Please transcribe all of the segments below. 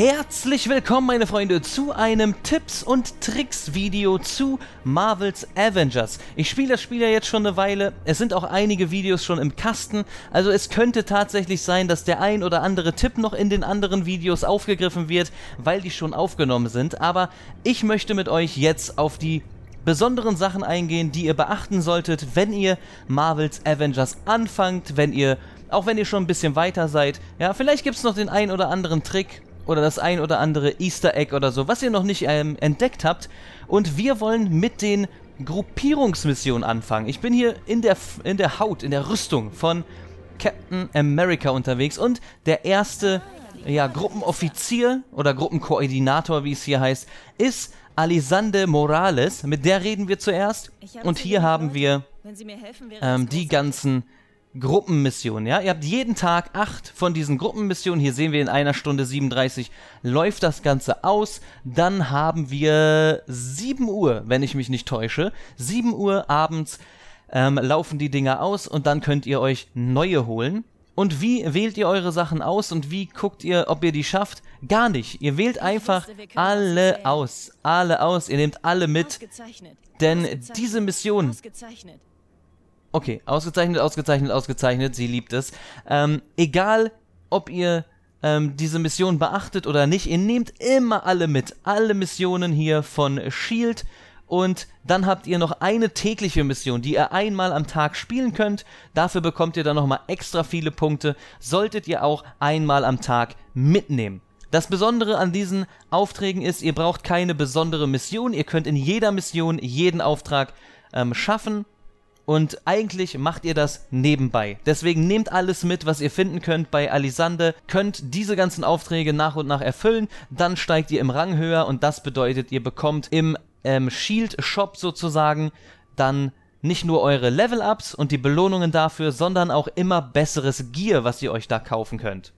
Herzlich willkommen, meine Freunde, zu einem Tipps und Tricks Video zu Marvels Avengers. Ich spiele das Spiel ja jetzt schon eine Weile. Es sind auch einige Videos schon im Kasten. Also es könnte tatsächlich sein, dass der ein oder andere Tipp noch in den anderen Videos aufgegriffen wird, weil die schon aufgenommen sind. Aber ich möchte mit euch jetzt auf die besonderen Sachen eingehen, die ihr beachten solltet, wenn ihr Marvels Avengers anfangt, wenn ihr, auch wenn ihr schon ein bisschen weiter seid. Ja, vielleicht gibt es noch den einen oder anderen Trick, oder das ein oder andere Easter Egg oder so, was ihr noch nicht ähm, entdeckt habt. Und wir wollen mit den Gruppierungsmissionen anfangen. Ich bin hier in der, in der Haut, in der Rüstung von Captain America unterwegs und der erste ja, Gruppenoffizier oder Gruppenkoordinator, wie es hier heißt, ist Alisande Morales. Mit der reden wir zuerst. Und hier haben wir ähm, die ganzen Gruppenmissionen, ja? Ihr habt jeden Tag acht von diesen Gruppenmissionen. Hier sehen wir in einer Stunde 37 läuft das Ganze aus. Dann haben wir 7 Uhr, wenn ich mich nicht täusche. 7 Uhr abends ähm, laufen die Dinger aus und dann könnt ihr euch neue holen. Und wie wählt ihr eure Sachen aus und wie guckt ihr, ob ihr die schafft? Gar nicht. Ihr wählt einfach wusste, alle aus. Alle aus. Ihr nehmt alle mit. Denn diese Mission Okay, ausgezeichnet, ausgezeichnet, ausgezeichnet. Sie liebt es. Ähm, egal, ob ihr ähm, diese Mission beachtet oder nicht, ihr nehmt immer alle mit. Alle Missionen hier von Shield. Und dann habt ihr noch eine tägliche Mission, die ihr einmal am Tag spielen könnt. Dafür bekommt ihr dann nochmal extra viele Punkte. Solltet ihr auch einmal am Tag mitnehmen. Das Besondere an diesen Aufträgen ist, ihr braucht keine besondere Mission. Ihr könnt in jeder Mission jeden Auftrag ähm, schaffen und eigentlich macht ihr das nebenbei. Deswegen nehmt alles mit, was ihr finden könnt bei Alisande, könnt diese ganzen Aufträge nach und nach erfüllen, dann steigt ihr im Rang höher und das bedeutet, ihr bekommt im ähm, Shield Shop sozusagen dann nicht nur eure Level-Ups und die Belohnungen dafür, sondern auch immer besseres Gear, was ihr euch da kaufen könnt.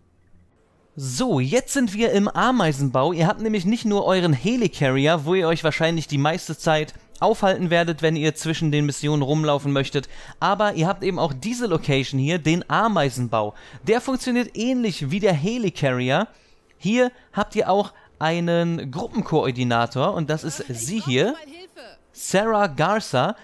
So, jetzt sind wir im Ameisenbau. Ihr habt nämlich nicht nur euren Helicarrier, wo ihr euch wahrscheinlich die meiste Zeit aufhalten werdet, wenn ihr zwischen den Missionen rumlaufen möchtet. Aber ihr habt eben auch diese Location hier, den Ameisenbau. Der funktioniert ähnlich wie der Helicarrier. Hier habt ihr auch einen Gruppenkoordinator und das ist sie hier, Sarah Garza.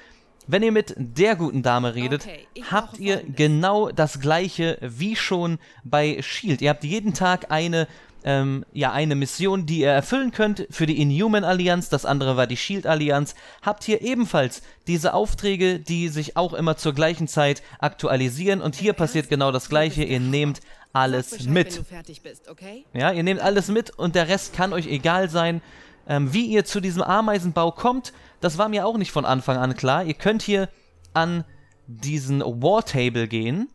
Wenn ihr mit der guten Dame redet, okay, habt ihr genau das gleiche wie schon bei Shield. Ihr habt jeden Tag eine ähm, ja eine Mission, die ihr erfüllen könnt für die Inhuman Allianz, das andere war die Shield Allianz. Habt hier ebenfalls diese Aufträge, die sich auch immer zur gleichen Zeit aktualisieren und hier passiert genau das gleiche. Ihr nehmt alles mit. Ja, ihr nehmt alles mit und der Rest kann euch egal sein. Ähm, wie ihr zu diesem Ameisenbau kommt, das war mir auch nicht von Anfang an klar. Ihr könnt hier an diesen War Table gehen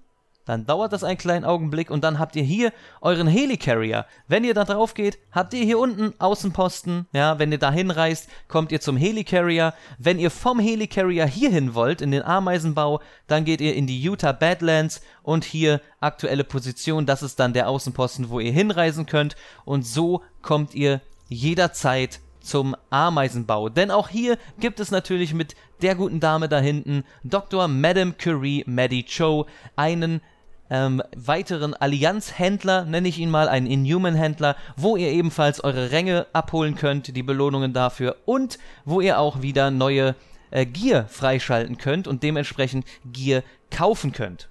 dann dauert das einen kleinen Augenblick und dann habt ihr hier euren Helicarrier. Wenn ihr da drauf geht, habt ihr hier unten Außenposten. Ja, wenn ihr da hinreist, kommt ihr zum Helicarrier. Wenn ihr vom Helicarrier hierhin wollt, in den Ameisenbau, dann geht ihr in die Utah Badlands und hier aktuelle Position. Das ist dann der Außenposten, wo ihr hinreisen könnt. Und so kommt ihr jederzeit zum Ameisenbau. Denn auch hier gibt es natürlich mit der guten Dame da hinten, Dr. Madame Curie Maddie Cho, einen ähm, weiteren Allianzhändler, nenne ich ihn mal, einen Inhuman-Händler, wo ihr ebenfalls eure Ränge abholen könnt, die Belohnungen dafür und wo ihr auch wieder neue äh, Gear freischalten könnt und dementsprechend Gier kaufen könnt.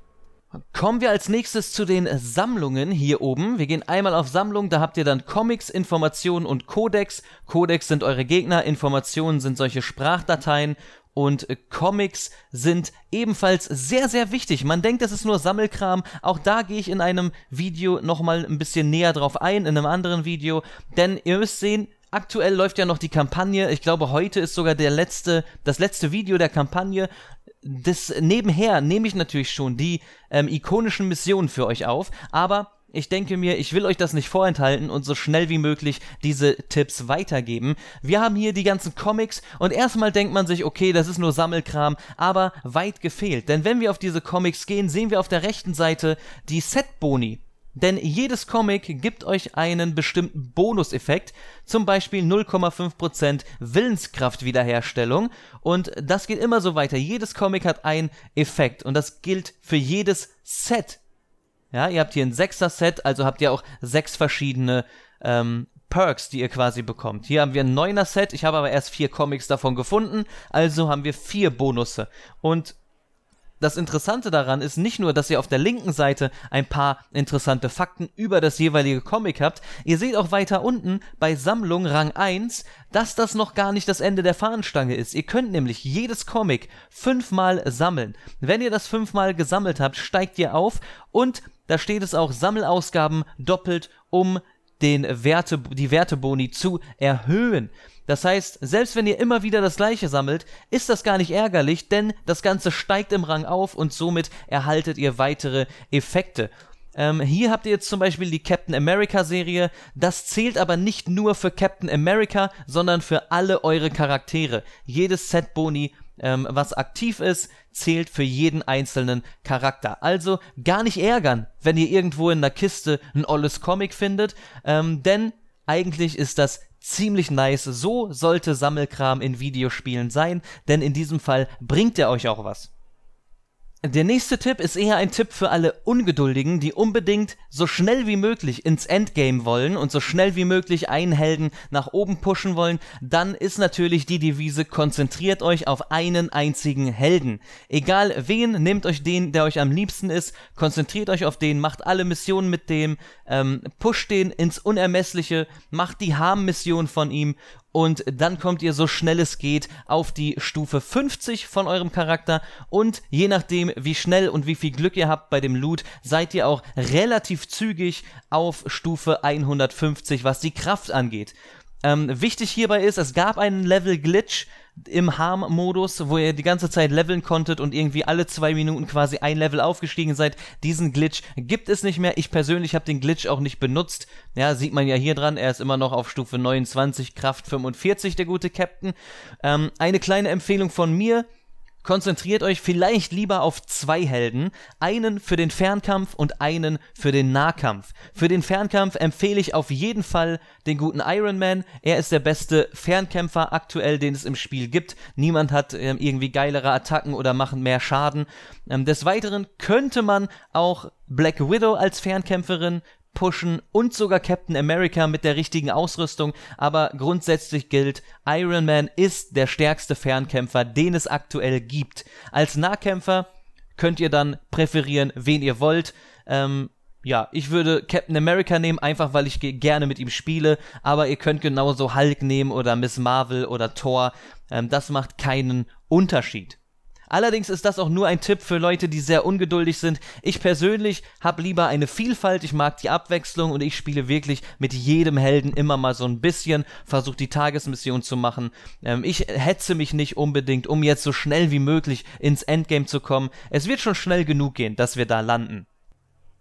Kommen wir als nächstes zu den Sammlungen hier oben. Wir gehen einmal auf Sammlung, da habt ihr dann Comics, Informationen und Codex. Codex sind eure Gegner, Informationen sind solche Sprachdateien und äh, Comics sind ebenfalls sehr, sehr wichtig. Man denkt, das ist nur Sammelkram. Auch da gehe ich in einem Video nochmal ein bisschen näher drauf ein, in einem anderen Video. Denn ihr müsst sehen, aktuell läuft ja noch die Kampagne. Ich glaube, heute ist sogar der letzte, das letzte Video der Kampagne. Das nebenher nehme ich natürlich schon die ähm, ikonischen Missionen für euch auf, aber ich denke mir, ich will euch das nicht vorenthalten und so schnell wie möglich diese Tipps weitergeben. Wir haben hier die ganzen Comics und erstmal denkt man sich, okay, das ist nur Sammelkram, aber weit gefehlt. Denn wenn wir auf diese Comics gehen, sehen wir auf der rechten Seite die Setboni. Denn jedes Comic gibt euch einen bestimmten Bonuseffekt, zum Beispiel 0,5% Willenskraftwiederherstellung. Und das geht immer so weiter. Jedes Comic hat einen Effekt und das gilt für jedes Set. Ja, ihr habt hier ein Sechser-Set, also habt ihr auch sechs verschiedene ähm, Perks, die ihr quasi bekommt. Hier haben wir ein Neuner-Set, ich habe aber erst vier Comics davon gefunden, also haben wir vier Bonusse. Und das Interessante daran ist nicht nur, dass ihr auf der linken Seite ein paar interessante Fakten über das jeweilige Comic habt, ihr seht auch weiter unten bei Sammlung Rang 1, dass das noch gar nicht das Ende der Fahnenstange ist. Ihr könnt nämlich jedes Comic fünfmal sammeln. Wenn ihr das fünfmal gesammelt habt, steigt ihr auf und da steht es auch Sammelausgaben doppelt um den Werte, die Werteboni zu erhöhen. Das heißt, selbst wenn ihr immer wieder das gleiche sammelt, ist das gar nicht ärgerlich, denn das Ganze steigt im Rang auf und somit erhaltet ihr weitere Effekte. Ähm, hier habt ihr jetzt zum Beispiel die Captain America Serie. Das zählt aber nicht nur für Captain America, sondern für alle eure Charaktere. Jedes Set-Boni, ähm, was aktiv ist, zählt für jeden einzelnen Charakter. Also gar nicht ärgern, wenn ihr irgendwo in einer Kiste ein olles Comic findet, ähm, denn eigentlich ist das ziemlich nice. So sollte Sammelkram in Videospielen sein, denn in diesem Fall bringt er euch auch was. Der nächste Tipp ist eher ein Tipp für alle Ungeduldigen, die unbedingt so schnell wie möglich ins Endgame wollen und so schnell wie möglich einen Helden nach oben pushen wollen. Dann ist natürlich die Devise, konzentriert euch auf einen einzigen Helden. Egal wen, nehmt euch den, der euch am liebsten ist, konzentriert euch auf den, macht alle Missionen mit dem, ähm, pusht den ins Unermessliche, macht die Harm-Mission von ihm und dann kommt ihr so schnell es geht auf die Stufe 50 von eurem Charakter und je nachdem wie schnell und wie viel Glück ihr habt bei dem Loot, seid ihr auch relativ zügig auf Stufe 150, was die Kraft angeht. Ähm, wichtig hierbei ist, es gab einen Level-Glitch im Harm-Modus, wo ihr die ganze Zeit leveln konntet und irgendwie alle zwei Minuten quasi ein Level aufgestiegen seid. Diesen Glitch gibt es nicht mehr. Ich persönlich habe den Glitch auch nicht benutzt. Ja, sieht man ja hier dran. Er ist immer noch auf Stufe 29, Kraft 45, der gute Captain. Ähm, eine kleine Empfehlung von mir Konzentriert euch vielleicht lieber auf zwei Helden, einen für den Fernkampf und einen für den Nahkampf. Für den Fernkampf empfehle ich auf jeden Fall den guten Iron Man. Er ist der beste Fernkämpfer aktuell, den es im Spiel gibt. Niemand hat ähm, irgendwie geilere Attacken oder machen mehr Schaden. Ähm, des Weiteren könnte man auch Black Widow als Fernkämpferin pushen und sogar Captain America mit der richtigen Ausrüstung. Aber grundsätzlich gilt, Iron Man ist der stärkste Fernkämpfer, den es aktuell gibt. Als Nahkämpfer könnt ihr dann präferieren, wen ihr wollt. Ähm, ja, ich würde Captain America nehmen, einfach weil ich gerne mit ihm spiele, aber ihr könnt genauso Hulk nehmen oder Miss Marvel oder Thor. Ähm, das macht keinen Unterschied. Allerdings ist das auch nur ein Tipp für Leute, die sehr ungeduldig sind. Ich persönlich habe lieber eine Vielfalt, ich mag die Abwechslung und ich spiele wirklich mit jedem Helden immer mal so ein bisschen, versuche die Tagesmission zu machen. Ähm, ich hetze mich nicht unbedingt, um jetzt so schnell wie möglich ins Endgame zu kommen. Es wird schon schnell genug gehen, dass wir da landen.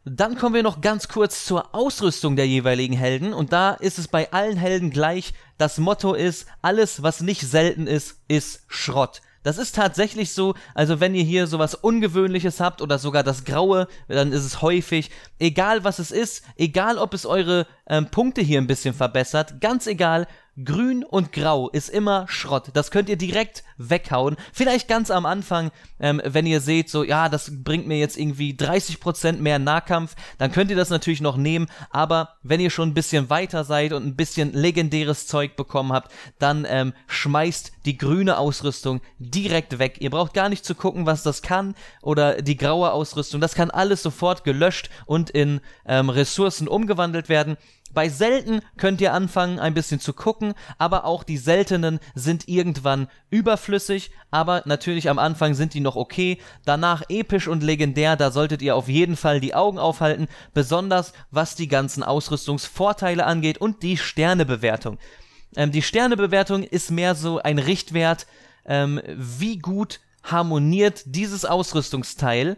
Dann kommen wir noch ganz kurz zur Ausrüstung der jeweiligen Helden und da ist es bei allen Helden gleich. Das Motto ist, alles was nicht selten ist, ist Schrott. Das ist tatsächlich so, also wenn ihr hier sowas Ungewöhnliches habt oder sogar das Graue, dann ist es häufig, egal was es ist, egal ob es eure ähm, Punkte hier ein bisschen verbessert, ganz egal, Grün und Grau ist immer Schrott. Das könnt ihr direkt weghauen. Vielleicht ganz am Anfang, ähm, wenn ihr seht, so, ja, das bringt mir jetzt irgendwie 30% mehr Nahkampf, dann könnt ihr das natürlich noch nehmen. Aber wenn ihr schon ein bisschen weiter seid und ein bisschen legendäres Zeug bekommen habt, dann ähm, schmeißt die grüne Ausrüstung direkt weg. Ihr braucht gar nicht zu gucken, was das kann oder die graue Ausrüstung. Das kann alles sofort gelöscht und in ähm, Ressourcen umgewandelt werden. Bei selten könnt ihr anfangen, ein bisschen zu gucken, aber auch die seltenen sind irgendwann überflüssig, aber natürlich am Anfang sind die noch okay. Danach episch und legendär, da solltet ihr auf jeden Fall die Augen aufhalten, besonders was die ganzen Ausrüstungsvorteile angeht und die Sternebewertung. Ähm, die Sternebewertung ist mehr so ein Richtwert, ähm, wie gut harmoniert dieses Ausrüstungsteil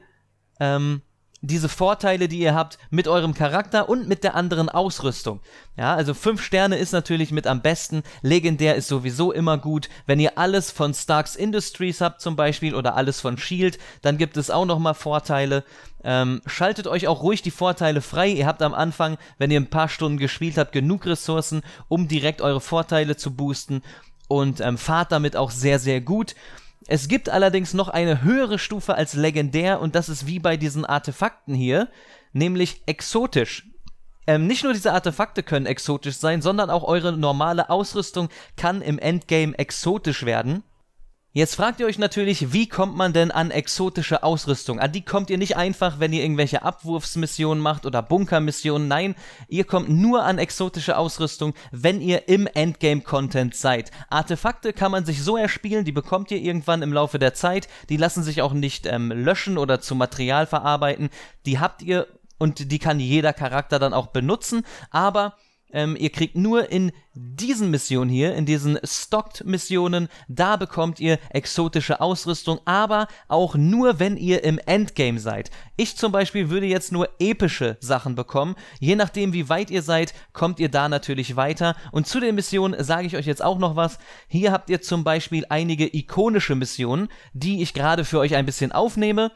ähm, diese Vorteile, die ihr habt, mit eurem Charakter und mit der anderen Ausrüstung. Ja, also 5 Sterne ist natürlich mit am besten. Legendär ist sowieso immer gut. Wenn ihr alles von Starks Industries habt zum Beispiel oder alles von Shield, dann gibt es auch nochmal Vorteile. Ähm, schaltet euch auch ruhig die Vorteile frei. Ihr habt am Anfang, wenn ihr ein paar Stunden gespielt habt, genug Ressourcen, um direkt eure Vorteile zu boosten und ähm, fahrt damit auch sehr, sehr gut. Es gibt allerdings noch eine höhere Stufe als legendär und das ist wie bei diesen Artefakten hier, nämlich exotisch. Ähm, nicht nur diese Artefakte können exotisch sein, sondern auch eure normale Ausrüstung kann im Endgame exotisch werden. Jetzt fragt ihr euch natürlich, wie kommt man denn an exotische Ausrüstung? An die kommt ihr nicht einfach, wenn ihr irgendwelche Abwurfsmissionen macht oder Bunkermissionen. Nein, ihr kommt nur an exotische Ausrüstung, wenn ihr im Endgame-Content seid. Artefakte kann man sich so erspielen, die bekommt ihr irgendwann im Laufe der Zeit. Die lassen sich auch nicht ähm, löschen oder zu Material verarbeiten. Die habt ihr und die kann jeder Charakter dann auch benutzen. Aber ähm, ihr kriegt nur in diesen Missionen hier, in diesen Stocked-Missionen, da bekommt ihr exotische Ausrüstung, aber auch nur, wenn ihr im Endgame seid. Ich zum Beispiel würde jetzt nur epische Sachen bekommen. Je nachdem, wie weit ihr seid, kommt ihr da natürlich weiter. Und zu den Missionen sage ich euch jetzt auch noch was. Hier habt ihr zum Beispiel einige ikonische Missionen, die ich gerade für euch ein bisschen aufnehme.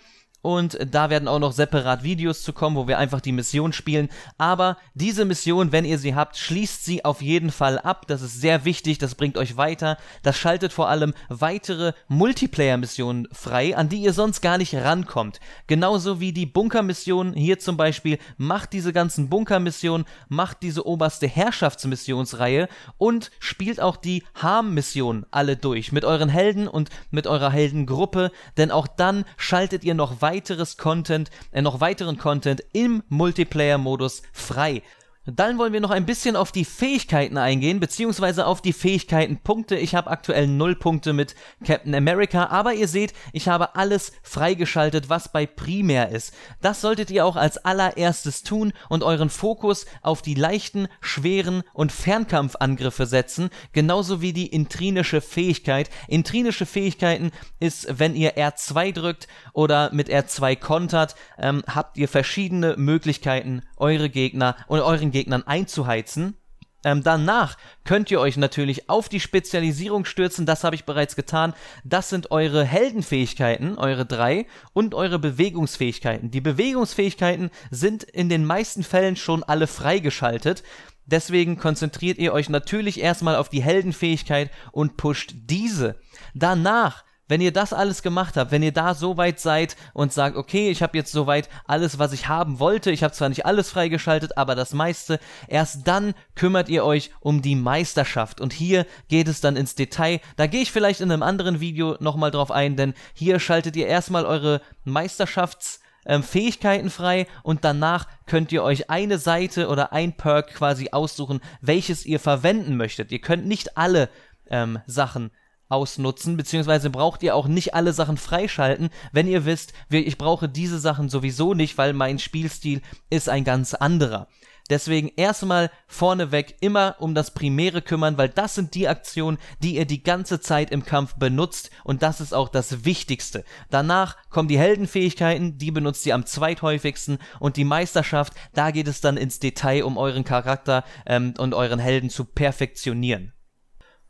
Und da werden auch noch separat Videos zu kommen, wo wir einfach die Mission spielen. Aber diese Mission, wenn ihr sie habt, schließt sie auf jeden Fall ab. Das ist sehr wichtig, das bringt euch weiter. Das schaltet vor allem weitere Multiplayer-Missionen frei, an die ihr sonst gar nicht rankommt. Genauso wie die Bunker-Missionen hier zum Beispiel. Macht diese ganzen Bunker-Missionen, macht diese oberste Herrschaftsmissionsreihe und spielt auch die Harm-Missionen alle durch. Mit euren Helden und mit eurer Heldengruppe. Denn auch dann schaltet ihr noch weiter weiteres Content, äh, noch weiteren Content im Multiplayer-Modus frei. Dann wollen wir noch ein bisschen auf die Fähigkeiten eingehen, beziehungsweise auf die Fähigkeitenpunkte. Ich habe aktuell 0 Punkte mit Captain America, aber ihr seht, ich habe alles freigeschaltet, was bei Primär ist. Das solltet ihr auch als allererstes tun und euren Fokus auf die leichten, schweren und Fernkampfangriffe setzen, genauso wie die intrinische Fähigkeit. Intrinische Fähigkeiten ist, wenn ihr R2 drückt oder mit R2 kontert, ähm, habt ihr verschiedene Möglichkeiten, eure Gegner und euren Gegnern einzuheizen. Ähm, danach könnt ihr euch natürlich auf die Spezialisierung stürzen, das habe ich bereits getan. Das sind eure Heldenfähigkeiten, eure drei, und eure Bewegungsfähigkeiten. Die Bewegungsfähigkeiten sind in den meisten Fällen schon alle freigeschaltet. Deswegen konzentriert ihr euch natürlich erstmal auf die Heldenfähigkeit und pusht diese. Danach wenn ihr das alles gemacht habt, wenn ihr da so weit seid und sagt, okay, ich habe jetzt soweit alles, was ich haben wollte, ich habe zwar nicht alles freigeschaltet, aber das meiste, erst dann kümmert ihr euch um die Meisterschaft. Und hier geht es dann ins Detail. Da gehe ich vielleicht in einem anderen Video nochmal drauf ein, denn hier schaltet ihr erstmal eure Meisterschafts- ähm, Fähigkeiten frei und danach könnt ihr euch eine Seite oder ein Perk quasi aussuchen, welches ihr verwenden möchtet. Ihr könnt nicht alle ähm, Sachen ausnutzen, beziehungsweise braucht ihr auch nicht alle Sachen freischalten, wenn ihr wisst, ich brauche diese Sachen sowieso nicht, weil mein Spielstil ist ein ganz anderer. Deswegen erstmal vorneweg immer um das Primäre kümmern, weil das sind die Aktionen, die ihr die ganze Zeit im Kampf benutzt und das ist auch das Wichtigste. Danach kommen die Heldenfähigkeiten, die benutzt ihr am zweithäufigsten und die Meisterschaft, da geht es dann ins Detail, um euren Charakter ähm, und euren Helden zu perfektionieren.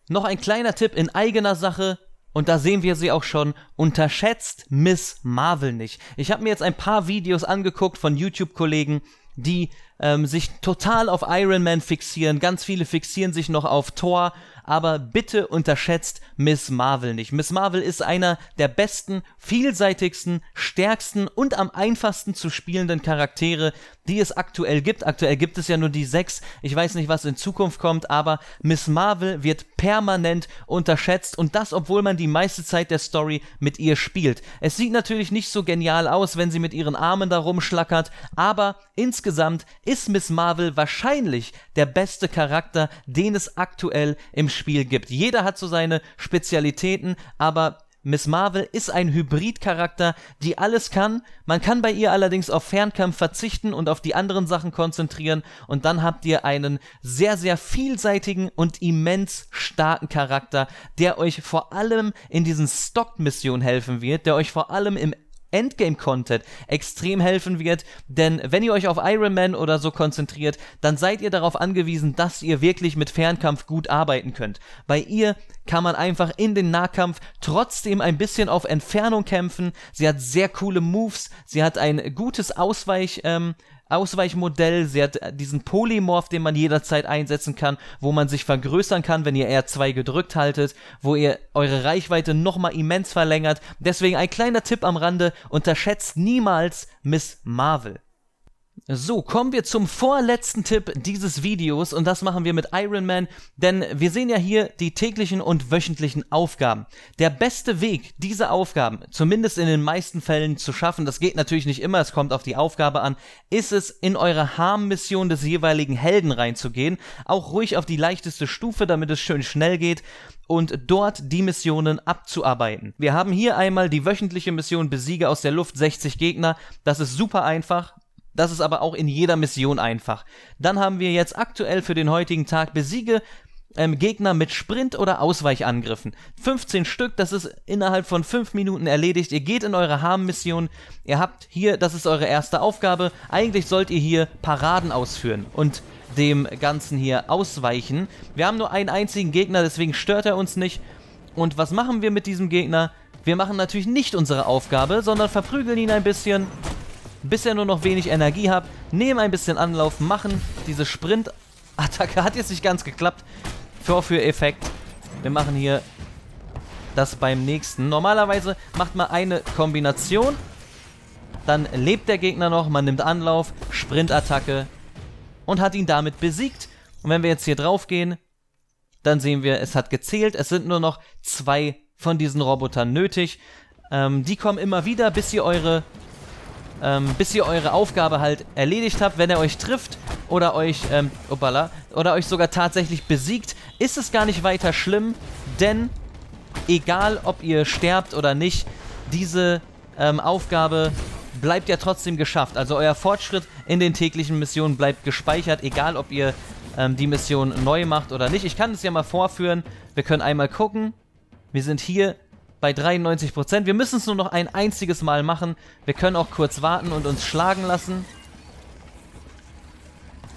Noch ein kleiner Tipp in eigener Sache. Und da sehen wir sie auch schon. Unterschätzt Miss Marvel nicht. Ich habe mir jetzt ein paar Videos angeguckt von YouTube-Kollegen, die ähm, sich total auf Iron Man fixieren. Ganz viele fixieren sich noch auf Thor aber bitte unterschätzt Miss Marvel nicht. Miss Marvel ist einer der besten, vielseitigsten, stärksten und am einfachsten zu spielenden Charaktere, die es aktuell gibt. Aktuell gibt es ja nur die sechs. Ich weiß nicht, was in Zukunft kommt, aber Miss Marvel wird permanent unterschätzt und das, obwohl man die meiste Zeit der Story mit ihr spielt. Es sieht natürlich nicht so genial aus, wenn sie mit ihren Armen da rumschlackert, aber insgesamt ist Miss Marvel wahrscheinlich der beste Charakter, den es aktuell im Spiel gibt. Jeder hat so seine Spezialitäten, aber Miss Marvel ist ein Hybridcharakter, die alles kann. Man kann bei ihr allerdings auf Fernkampf verzichten und auf die anderen Sachen konzentrieren. Und dann habt ihr einen sehr, sehr vielseitigen und immens starken Charakter, der euch vor allem in diesen Stock-Missionen helfen wird, der euch vor allem im Endgame-Content extrem helfen wird, denn wenn ihr euch auf Iron Man oder so konzentriert, dann seid ihr darauf angewiesen, dass ihr wirklich mit Fernkampf gut arbeiten könnt. Bei ihr kann man einfach in den Nahkampf trotzdem ein bisschen auf Entfernung kämpfen. Sie hat sehr coole Moves, sie hat ein gutes Ausweich. ähm, Ausweichmodell. Sie hat äh, diesen Polymorph, den man jederzeit einsetzen kann, wo man sich vergrößern kann, wenn ihr R2 gedrückt haltet, wo ihr eure Reichweite nochmal immens verlängert. Deswegen ein kleiner Tipp am Rande, unterschätzt niemals Miss Marvel. So, kommen wir zum vorletzten Tipp dieses Videos und das machen wir mit Iron Man, denn wir sehen ja hier die täglichen und wöchentlichen Aufgaben. Der beste Weg, diese Aufgaben zumindest in den meisten Fällen zu schaffen, das geht natürlich nicht immer, es kommt auf die Aufgabe an, ist es in eure Harm-Mission des jeweiligen Helden reinzugehen, auch ruhig auf die leichteste Stufe, damit es schön schnell geht und dort die Missionen abzuarbeiten. Wir haben hier einmal die wöchentliche Mission Besiege aus der Luft 60 Gegner, das ist super einfach, das ist aber auch in jeder Mission einfach. Dann haben wir jetzt aktuell für den heutigen Tag besiege ähm, Gegner mit Sprint- oder Ausweichangriffen. 15 Stück, das ist innerhalb von 5 Minuten erledigt. Ihr geht in eure Harm-Mission. Ihr habt hier, das ist eure erste Aufgabe. Eigentlich sollt ihr hier Paraden ausführen und dem Ganzen hier ausweichen. Wir haben nur einen einzigen Gegner, deswegen stört er uns nicht. Und was machen wir mit diesem Gegner? Wir machen natürlich nicht unsere Aufgabe, sondern verprügeln ihn ein bisschen bis ihr nur noch wenig Energie habt. Nehmen ein bisschen Anlauf, machen diese Sprint-Attacke. Hat jetzt nicht ganz geklappt. Vorführeffekt. Wir machen hier das beim nächsten. Normalerweise macht man eine Kombination. Dann lebt der Gegner noch, man nimmt Anlauf, Sprintattacke und hat ihn damit besiegt. Und wenn wir jetzt hier drauf gehen, dann sehen wir, es hat gezählt. Es sind nur noch zwei von diesen Robotern nötig. Ähm, die kommen immer wieder, bis ihr eure ähm, bis ihr eure Aufgabe halt erledigt habt. Wenn er euch trifft oder euch, ähm, opala, oder euch sogar tatsächlich besiegt, ist es gar nicht weiter schlimm, denn egal ob ihr sterbt oder nicht, diese ähm, Aufgabe bleibt ja trotzdem geschafft. Also euer Fortschritt in den täglichen Missionen bleibt gespeichert, egal ob ihr ähm, die Mission neu macht oder nicht. Ich kann es ja mal vorführen. Wir können einmal gucken. Wir sind hier bei 93%. Wir müssen es nur noch ein einziges Mal machen. Wir können auch kurz warten und uns schlagen lassen.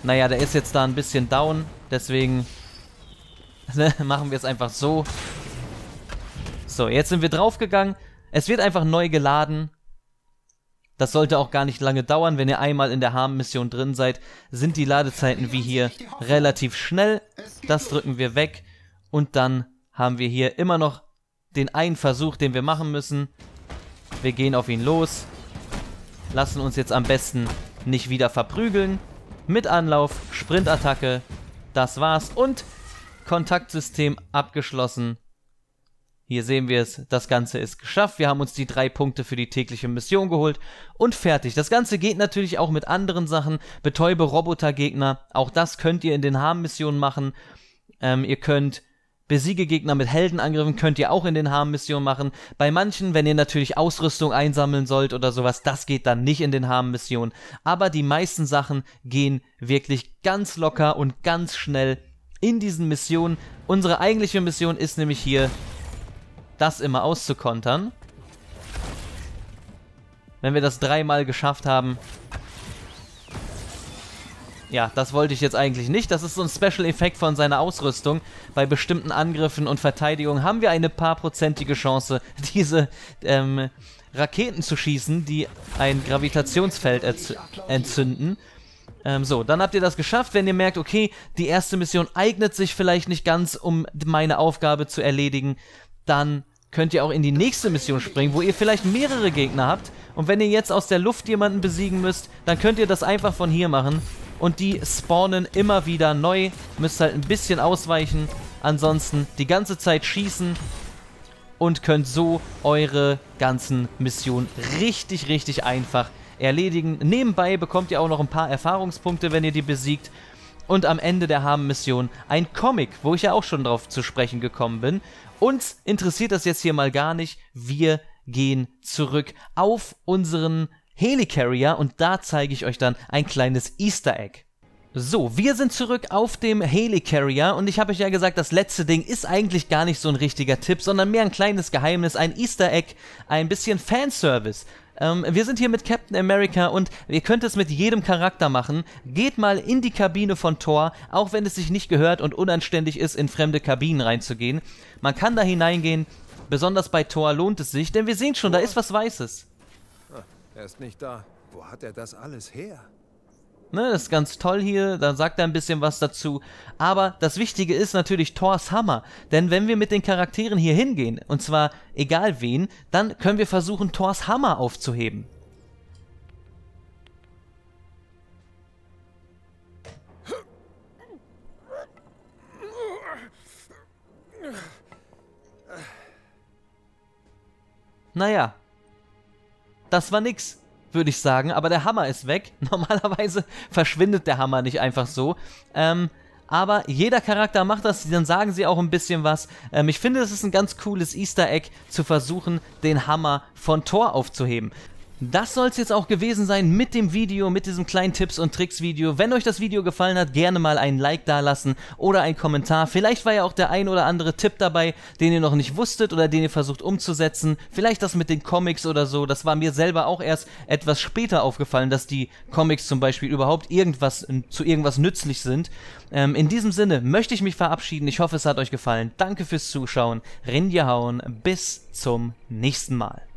Naja, der ist jetzt da ein bisschen down. Deswegen ne, machen wir es einfach so. So, jetzt sind wir draufgegangen. Es wird einfach neu geladen. Das sollte auch gar nicht lange dauern. Wenn ihr einmal in der Harm-Mission drin seid, sind die Ladezeiten wie hier relativ schnell. Das drücken wir weg. Und dann haben wir hier immer noch den einen Versuch, den wir machen müssen. Wir gehen auf ihn los. Lassen uns jetzt am besten nicht wieder verprügeln. Mit Anlauf, Sprintattacke. Das war's. Und Kontaktsystem abgeschlossen. Hier sehen wir es, das Ganze ist geschafft. Wir haben uns die drei Punkte für die tägliche Mission geholt und fertig. Das Ganze geht natürlich auch mit anderen Sachen. Betäube Robotergegner, auch das könnt ihr in den Harm-Missionen machen. Ähm, ihr könnt Besiege Gegner mit Heldenangriffen, könnt ihr auch in den Harm-Missionen machen. Bei manchen, wenn ihr natürlich Ausrüstung einsammeln sollt oder sowas, das geht dann nicht in den Harm-Missionen. Aber die meisten Sachen gehen wirklich ganz locker und ganz schnell in diesen Missionen. Unsere eigentliche Mission ist nämlich hier, das immer auszukontern. Wenn wir das dreimal geschafft haben, ja, das wollte ich jetzt eigentlich nicht. Das ist so ein Special-Effekt von seiner Ausrüstung. Bei bestimmten Angriffen und Verteidigungen haben wir eine paarprozentige Chance, diese ähm, Raketen zu schießen, die ein Gravitationsfeld entzünden. Ähm, so, dann habt ihr das geschafft. Wenn ihr merkt, okay, die erste Mission eignet sich vielleicht nicht ganz, um meine Aufgabe zu erledigen, dann könnt ihr auch in die nächste Mission springen, wo ihr vielleicht mehrere Gegner habt. Und wenn ihr jetzt aus der Luft jemanden besiegen müsst, dann könnt ihr das einfach von hier machen und die spawnen immer wieder neu. Müsst halt ein bisschen ausweichen, ansonsten die ganze Zeit schießen und könnt so eure ganzen Missionen richtig, richtig einfach erledigen. Nebenbei bekommt ihr auch noch ein paar Erfahrungspunkte, wenn ihr die besiegt. Und am Ende der Haben-Mission ein Comic, wo ich ja auch schon drauf zu sprechen gekommen bin. Uns interessiert das jetzt hier mal gar nicht. Wir gehen zurück auf unseren Helicarrier und da zeige ich euch dann ein kleines Easter Egg. So, wir sind zurück auf dem Helicarrier und ich habe euch ja gesagt, das letzte Ding ist eigentlich gar nicht so ein richtiger Tipp, sondern mehr ein kleines Geheimnis, ein Easter Egg, ein bisschen Fanservice. Ähm, wir sind hier mit Captain America und ihr könnt es mit jedem Charakter machen. Geht mal in die Kabine von Thor, auch wenn es sich nicht gehört und unanständig ist, in fremde Kabinen reinzugehen. Man kann da hineingehen, besonders bei Thor lohnt es sich, denn wir sehen schon, da ist was Weißes. Er ist nicht da. Wo hat er das alles her? Ne, das ist ganz toll hier, da sagt er ein bisschen was dazu. Aber das Wichtige ist natürlich Thors Hammer. Denn wenn wir mit den Charakteren hier hingehen, und zwar egal wen, dann können wir versuchen, Thors Hammer aufzuheben. Naja, das war nix, würde ich sagen. Aber der Hammer ist weg. Normalerweise verschwindet der Hammer nicht einfach so. Ähm, aber jeder Charakter macht das, dann sagen sie auch ein bisschen was. Ähm, ich finde, es ist ein ganz cooles Easter Egg, zu versuchen, den Hammer von Thor aufzuheben. Das soll es jetzt auch gewesen sein mit dem Video, mit diesem kleinen Tipps und Tricks Video. Wenn euch das Video gefallen hat, gerne mal einen Like dalassen oder einen Kommentar. Vielleicht war ja auch der ein oder andere Tipp dabei, den ihr noch nicht wusstet oder den ihr versucht umzusetzen. Vielleicht das mit den Comics oder so. Das war mir selber auch erst etwas später aufgefallen, dass die Comics zum Beispiel überhaupt irgendwas zu irgendwas nützlich sind. Ähm, in diesem Sinne möchte ich mich verabschieden. Ich hoffe, es hat euch gefallen. Danke fürs Zuschauen. Rinja hauen. Bis zum nächsten Mal.